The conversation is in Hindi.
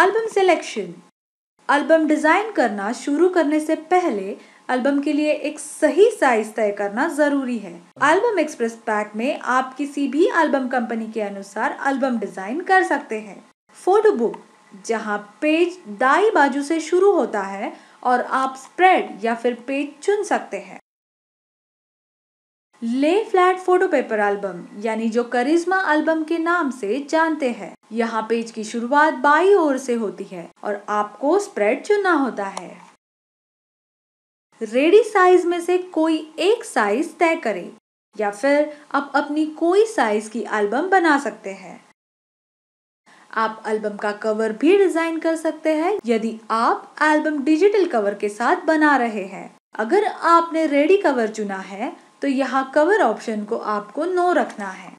एल्बम सिलेक्शन एल्बम डिज़ाइन करना शुरू करने से पहले एल्बम के लिए एक सही साइज तय करना ज़रूरी है एल्बम एक्सप्रेस पैक में आप किसी भी एल्बम कंपनी के अनुसार एल्बम डिज़ाइन कर सकते हैं फोटो बुक जहाँ पेज दाई बाजू से शुरू होता है और आप स्प्रेड या फिर पेज चुन सकते हैं ले फ्लैट फोटो पेपर एल्बम यानी जो करिश्मा एल्बम के नाम से जानते हैं यहाँ पेज की शुरुआत बाई ओर से होती है और आपको स्प्रेड चुनना होता है रेडी साइज में से कोई एक साइज तय करें या फिर आप अपनी कोई साइज की एल्बम बना सकते हैं आप एल्बम का कवर भी डिजाइन कर सकते हैं यदि आप एल्बम डिजिटल कवर के साथ बना रहे हैं अगर आपने रेडी कवर चुना है तो यहाँ कवर ऑप्शन को आपको नो रखना है